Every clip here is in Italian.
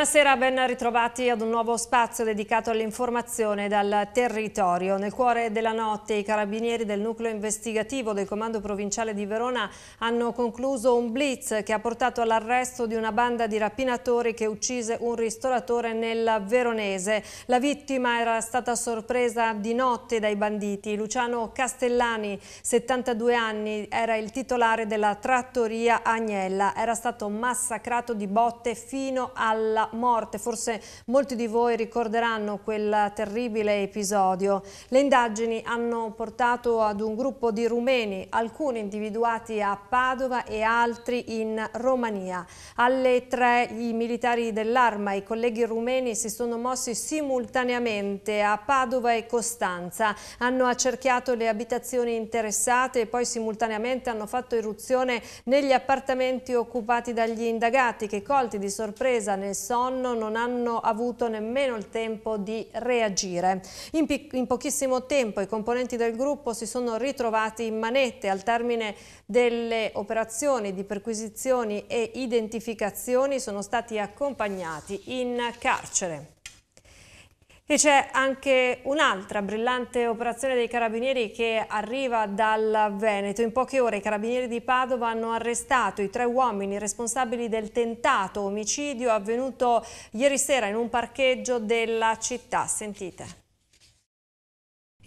Buonasera, ben ritrovati ad un nuovo spazio dedicato all'informazione dal territorio. Nel cuore della notte i carabinieri del nucleo investigativo del Comando Provinciale di Verona hanno concluso un blitz che ha portato all'arresto di una banda di rapinatori che uccise un ristoratore nel Veronese. La vittima era stata sorpresa di notte dai banditi. Luciano Castellani, 72 anni, era il titolare della trattoria Agnella. Era stato massacrato di botte fino alla morte. Forse molti di voi ricorderanno quel terribile episodio. Le indagini hanno portato ad un gruppo di rumeni, alcuni individuati a Padova e altri in Romania. Alle tre i militari dell'arma, e i colleghi rumeni si sono mossi simultaneamente a Padova e Costanza. Hanno accerchiato le abitazioni interessate e poi simultaneamente hanno fatto irruzione negli appartamenti occupati dagli indagati che colti di sorpresa nel sonno sonno non hanno avuto nemmeno il tempo di reagire. In, in pochissimo tempo i componenti del gruppo si sono ritrovati in manette al termine delle operazioni di perquisizioni e identificazioni sono stati accompagnati in carcere. E c'è anche un'altra brillante operazione dei carabinieri che arriva dal Veneto. In poche ore i carabinieri di Padova hanno arrestato i tre uomini responsabili del tentato omicidio avvenuto ieri sera in un parcheggio della città. Sentite.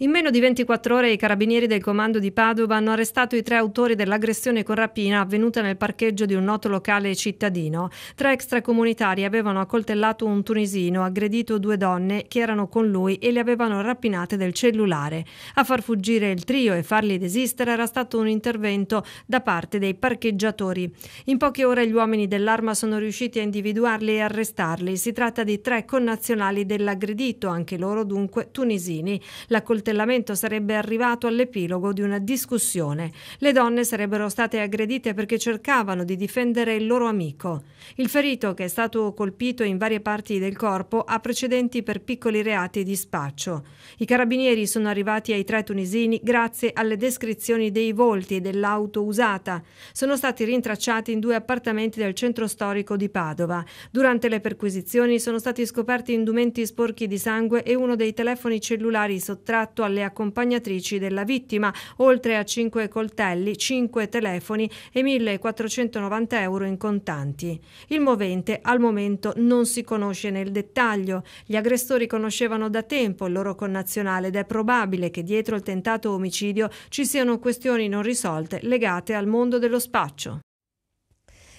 In meno di 24 ore i carabinieri del comando di Padova hanno arrestato i tre autori dell'aggressione con rapina avvenuta nel parcheggio di un noto locale cittadino. Tre extracomunitari avevano accoltellato un tunisino, aggredito due donne che erano con lui e le avevano rapinate del cellulare. A far fuggire il trio e farli desistere era stato un intervento da parte dei parcheggiatori. In poche ore gli uomini dell'arma sono riusciti a individuarli e arrestarli. Si tratta di tre connazionali dell'aggredito, anche loro dunque tunisini. La L'accoltellato accoltellamento sarebbe arrivato all'epilogo di una discussione. Le donne sarebbero state aggredite perché cercavano di difendere il loro amico. Il ferito, che è stato colpito in varie parti del corpo, ha precedenti per piccoli reati di spaccio. I carabinieri sono arrivati ai tre tunisini grazie alle descrizioni dei volti e dell'auto usata. Sono stati rintracciati in due appartamenti del centro storico di Padova. Durante le perquisizioni sono stati scoperti indumenti sporchi di sangue e uno dei telefoni cellulari sottratto rapporto alle accompagnatrici della vittima, oltre a 5 coltelli, 5 telefoni e 1.490 euro in contanti. Il movente al momento non si conosce nel dettaglio. Gli aggressori conoscevano da tempo il loro connazionale ed è probabile che dietro il tentato omicidio ci siano questioni non risolte legate al mondo dello spaccio.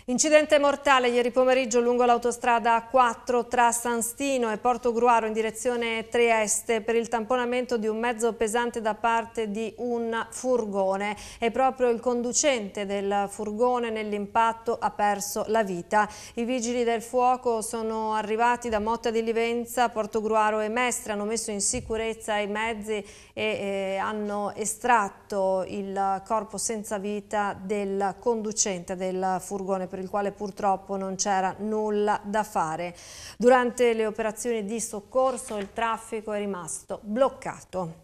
Incidente mortale ieri pomeriggio lungo l'autostrada A4 tra Sanstino e Porto Gruaro in direzione Trieste per il tamponamento di un mezzo pesante da parte di un furgone e proprio il conducente del furgone nell'impatto ha perso la vita. I vigili del fuoco sono arrivati da Motta di Livenza, Porto Gruaro e Mestre, hanno messo in sicurezza i mezzi e eh, hanno estratto il corpo senza vita del conducente del furgone per il quale purtroppo non c'era nulla da fare. Durante le operazioni di soccorso il traffico è rimasto bloccato.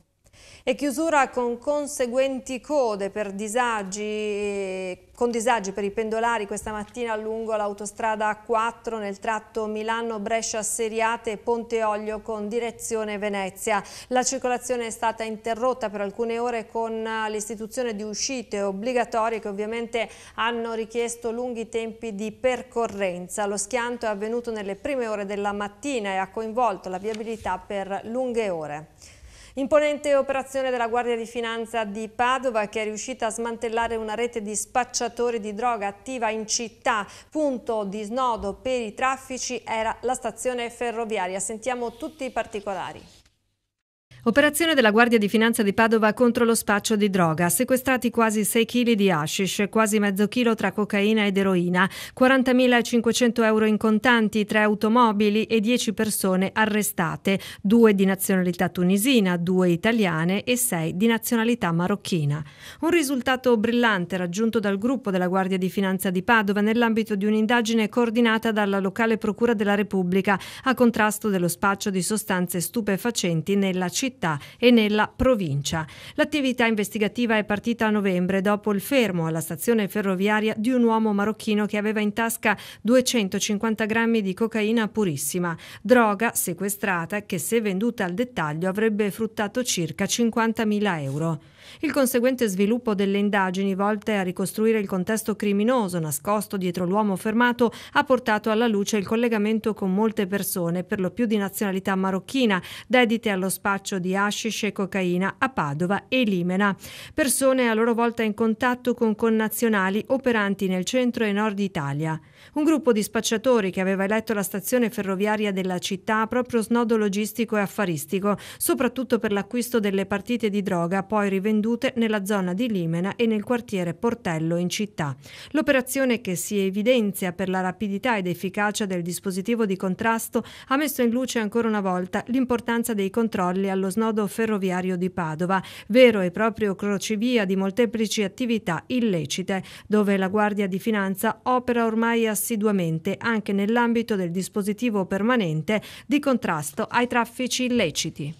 E chiusura con conseguenti code per disagi, con disagi per i pendolari questa mattina lungo l'autostrada A4 nel tratto Milano-Brescia-Seriate ponte Ponteoglio con direzione Venezia. La circolazione è stata interrotta per alcune ore con eh, l'istituzione di uscite obbligatorie che ovviamente hanno richiesto lunghi tempi di percorrenza. Lo schianto è avvenuto nelle prime ore della mattina e ha coinvolto la viabilità per lunghe ore. Imponente operazione della Guardia di Finanza di Padova che è riuscita a smantellare una rete di spacciatori di droga attiva in città. Punto di snodo per i traffici era la stazione ferroviaria. Sentiamo tutti i particolari. Operazione della Guardia di Finanza di Padova contro lo spaccio di droga. Sequestrati quasi 6 kg di hashish, quasi mezzo chilo tra cocaina ed eroina, 40.500 euro in contanti, 3 automobili e 10 persone arrestate, 2 di nazionalità tunisina, 2 italiane e 6 di nazionalità marocchina. Un risultato brillante raggiunto dal gruppo della Guardia di Finanza di Padova nell'ambito di un'indagine coordinata dalla locale Procura della Repubblica a contrasto dello spaccio di sostanze stupefacenti nella città città e nella provincia. L'attività investigativa è partita a novembre dopo il fermo alla stazione ferroviaria di un uomo marocchino che aveva in tasca 250 grammi di cocaina purissima, droga sequestrata che se venduta al dettaglio avrebbe fruttato circa 50.000 euro. Il conseguente sviluppo delle indagini volte a ricostruire il contesto criminoso nascosto dietro l'uomo fermato ha portato alla luce il collegamento con molte persone, per lo più di nazionalità marocchina, dedite allo spaccio di hashish e cocaina a Padova e Limena. Persone a loro volta in contatto con connazionali operanti nel centro e nord Italia. Un gruppo di spacciatori che aveva eletto la stazione ferroviaria della città proprio snodo logistico e affaristico, soprattutto per l'acquisto delle partite di droga poi rivendute vendute nella zona di Limena e nel quartiere Portello in città. L'operazione che si evidenzia per la rapidità ed efficacia del dispositivo di contrasto ha messo in luce ancora una volta l'importanza dei controlli allo snodo ferroviario di Padova, vero e proprio crocevia di molteplici attività illecite, dove la Guardia di Finanza opera ormai assiduamente anche nell'ambito del dispositivo permanente di contrasto ai traffici illeciti.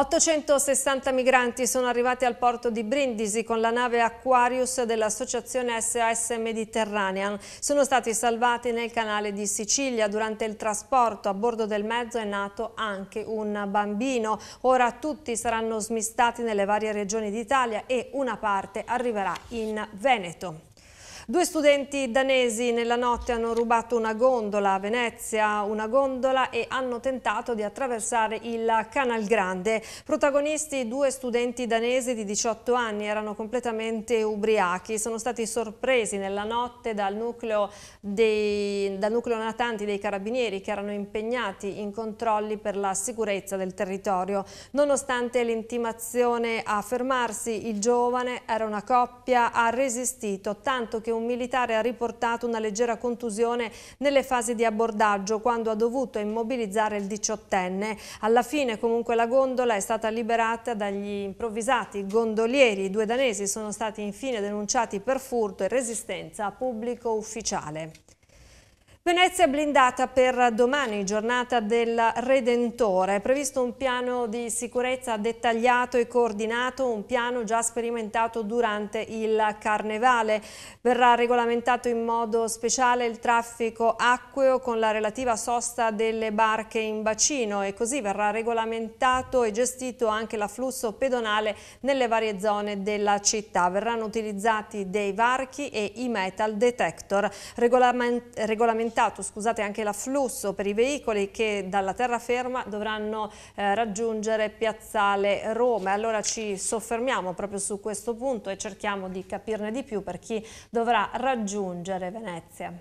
860 migranti sono arrivati al porto di Brindisi con la nave Aquarius dell'associazione SAS Mediterranean. Sono stati salvati nel canale di Sicilia. Durante il trasporto a bordo del mezzo è nato anche un bambino. Ora tutti saranno smistati nelle varie regioni d'Italia e una parte arriverà in Veneto. Due studenti danesi nella notte hanno rubato una gondola a Venezia, una gondola e hanno tentato di attraversare il Canal Grande. Protagonisti due studenti danesi di 18 anni erano completamente ubriachi, sono stati sorpresi nella notte dal nucleo, dei, dal nucleo natanti dei carabinieri che erano impegnati in controlli per la sicurezza del territorio. Nonostante l'intimazione a fermarsi, il giovane era una coppia, ha resistito tanto che un un militare ha riportato una leggera contusione nelle fasi di abbordaggio quando ha dovuto immobilizzare il diciottenne. Alla fine comunque la gondola è stata liberata dagli improvvisati gondolieri. I due danesi sono stati infine denunciati per furto e resistenza a pubblico ufficiale. Venezia blindata per domani, giornata del Redentore. È previsto un piano di sicurezza dettagliato e coordinato, un piano già sperimentato durante il Carnevale. Verrà regolamentato in modo speciale il traffico acqueo con la relativa sosta delle barche in bacino e così verrà regolamentato e gestito anche l'afflusso pedonale nelle varie zone della città. Verranno utilizzati dei varchi e i metal detector. Regolament aumentato scusate, anche l'afflusso per i veicoli che dalla terraferma dovranno eh, raggiungere Piazzale Roma. Allora ci soffermiamo proprio su questo punto e cerchiamo di capirne di più per chi dovrà raggiungere Venezia.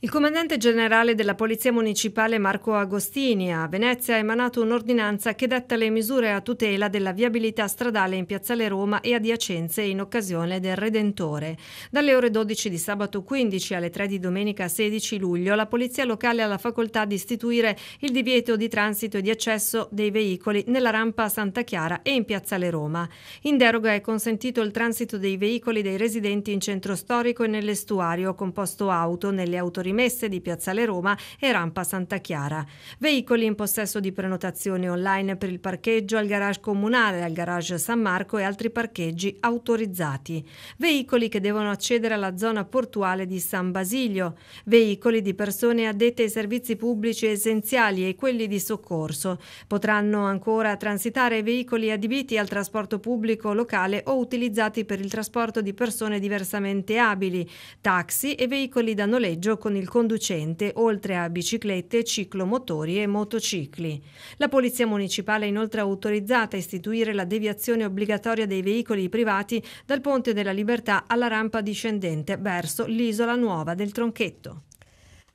Il comandante generale della Polizia Municipale Marco Agostini a Venezia ha emanato un'ordinanza che detta le misure a tutela della viabilità stradale in Piazzale Roma e adiacenze in occasione del Redentore. Dalle ore 12 di sabato 15 alle 3 di domenica 16 luglio la Polizia Locale ha la facoltà di istituire il divieto di transito e di accesso dei veicoli nella rampa Santa Chiara e in Piazzale Roma. In deroga è consentito il transito dei veicoli dei residenti in centro storico e nell'estuario, composto auto, nelle autorità Rimesse di Piazzale Roma e Rampa Santa Chiara. Veicoli in possesso di prenotazioni online per il parcheggio al garage comunale, al garage San Marco e altri parcheggi autorizzati. Veicoli che devono accedere alla zona portuale di San Basilio. Veicoli di persone addette ai servizi pubblici essenziali e quelli di soccorso. Potranno ancora transitare veicoli adibiti al trasporto pubblico locale o utilizzati per il trasporto di persone diversamente abili, taxi e veicoli da noleggio con il conducente, oltre a biciclette, ciclomotori e motocicli. La Polizia Municipale è inoltre autorizzata a istituire la deviazione obbligatoria dei veicoli privati dal Ponte della Libertà alla rampa discendente verso l'Isola Nuova del Tronchetto.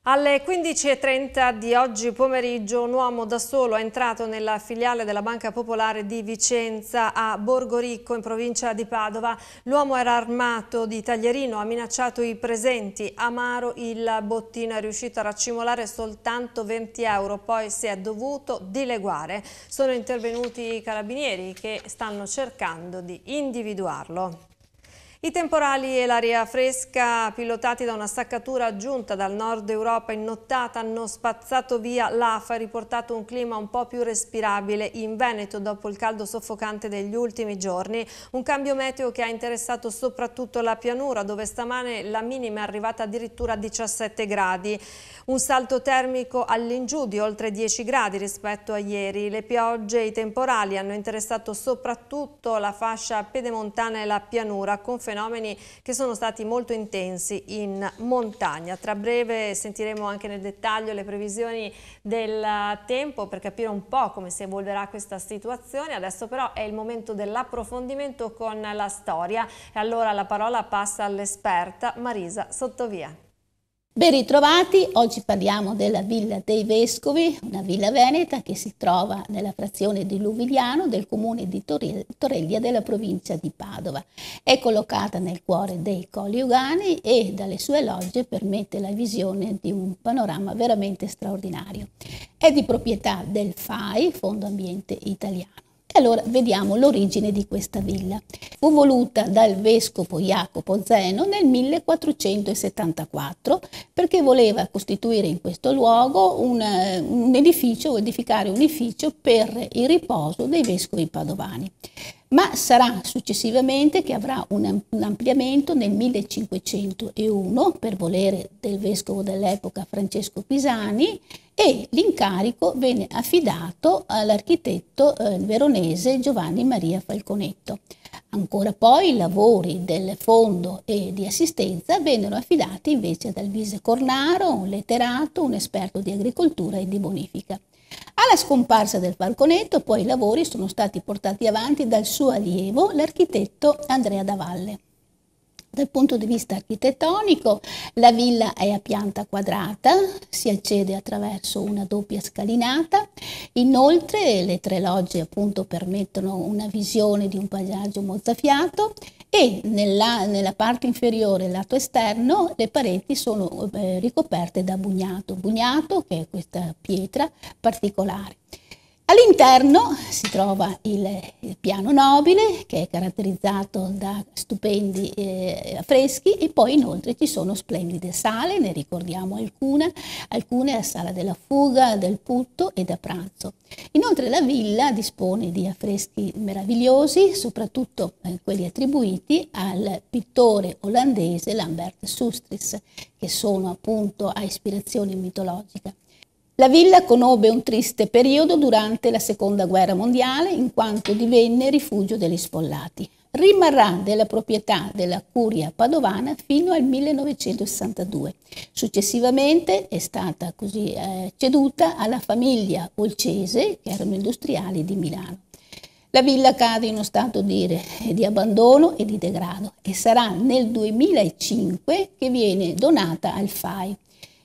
Alle 15.30 di oggi pomeriggio un uomo da solo è entrato nella filiale della Banca Popolare di Vicenza a Borgoricco in provincia di Padova. L'uomo era armato di taglierino, ha minacciato i presenti. Amaro il bottino è riuscito a raccimolare soltanto 20 euro, poi si è dovuto dileguare. Sono intervenuti i carabinieri che stanno cercando di individuarlo. I temporali e l'aria fresca pilotati da una staccatura giunta dal nord Europa in nottata hanno spazzato via l'AFA e riportato un clima un po' più respirabile in Veneto dopo il caldo soffocante degli ultimi giorni. Un cambio meteo che ha interessato soprattutto la pianura dove stamane la minima è arrivata addirittura a 17 gradi. Un salto termico all'ingiù di oltre 10 gradi rispetto a ieri. Le piogge e i temporali hanno interessato soprattutto la fascia pedemontana e la pianura con fenomeni che sono stati molto intensi in montagna. Tra breve sentiremo anche nel dettaglio le previsioni del tempo per capire un po' come si evolverà questa situazione. Adesso però è il momento dell'approfondimento con la storia e allora la parola passa all'esperta Marisa Sottovia. Ben ritrovati, oggi parliamo della Villa dei Vescovi, una villa veneta che si trova nella frazione di Luvigliano del comune di Toreglia della provincia di Padova. È collocata nel cuore dei Colli Ugani e dalle sue logge permette la visione di un panorama veramente straordinario. È di proprietà del FAI, Fondo Ambiente Italiano. E allora vediamo l'origine di questa villa. Fu voluta dal vescovo Jacopo Zeno nel 1474 perché voleva costituire in questo luogo un, un edificio, edificare un edificio per il riposo dei vescovi padovani ma sarà successivamente che avrà un, ampliamento nel 1501 per volere del vescovo dell'epoca Francesco Pisani e l'incarico venne affidato all'architetto eh, veronese Giovanni Maria Falconetto. Ancora poi i lavori del fondo e di assistenza vennero affidati invece ad Alvise Cornaro, un letterato, un esperto di agricoltura e di bonifica. Alla scomparsa del falconetto poi i lavori sono stati portati avanti dal suo allievo, l'architetto Andrea Davalle. Dal punto di vista architettonico, la villa è a pianta quadrata, si accede attraverso una doppia scalinata, inoltre le tre logge appunto permettono una visione di un paesaggio mozzafiato e nella, nella parte inferiore, lato esterno, le pareti sono eh, ricoperte da bugnato, bugnato che è questa pietra particolare. All'interno si trova il, il, piano nobile che è caratterizzato da stupendi eh, affreschi e poi inoltre ci sono splendide sale, ne ricordiamo alcune, alcune a Sala della Fuga, del Putto e da Pranzo. Inoltre la villa dispone di affreschi meravigliosi, soprattutto eh, quelli attribuiti al pittore olandese Lambert Sustris, che sono appunto a ispirazione mitologica. La villa conobbe un triste periodo durante la Seconda Guerra Mondiale in quanto divenne rifugio degli sfollati. Rimarrà della proprietà della curia padovana fino al 1962. Successivamente è stata così eh, ceduta alla famiglia Olcese, che erano industriali di Milano. La villa cade in uno stato di, di, abbandono e di degrado e sarà nel 2005 che viene donata al FAI.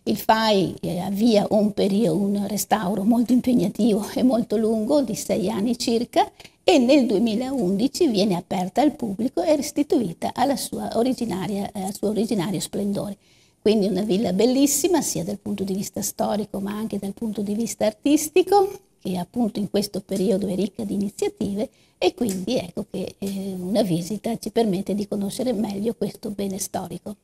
Il FAI eh, avvia un, periodo, un restauro molto impegnativo e molto lungo, di sei anni circa, e nel 2011 viene aperta al pubblico e restituita alla sua eh, al suo originario splendore. Quindi una villa bellissima sia dal punto di vista storico ma anche dal punto di vista artistico, che appunto in questo periodo è ricca di iniziative e quindi ecco che eh, una visita ci permette di conoscere meglio questo bene storico.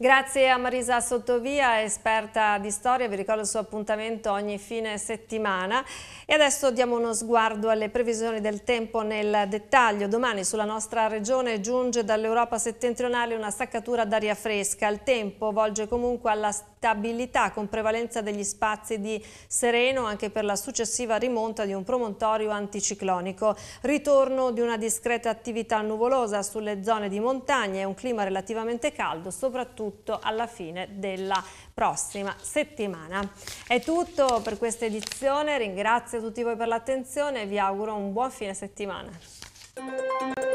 Grazie a Marisa Sottovia, esperta di storia, vi ricordo il suo appuntamento ogni fine settimana e adesso diamo uno sguardo alle previsioni del tempo nel dettaglio. Domani sulla nostra regione giunge dall'Europa settentrionale una staccatura d'aria fresca, il tempo volge comunque alla stabilità con prevalenza degli spazi di sereno anche per la successiva rimonta di un promontorio anticiclonico. Ritorno di una discreta attività nuvolosa sulle zone di montagna e un clima relativamente caldo, soprattutto tutto alla fine della prossima settimana. È tutto per questa edizione, ringrazio tutti voi per l'attenzione e vi auguro un buon fine settimana.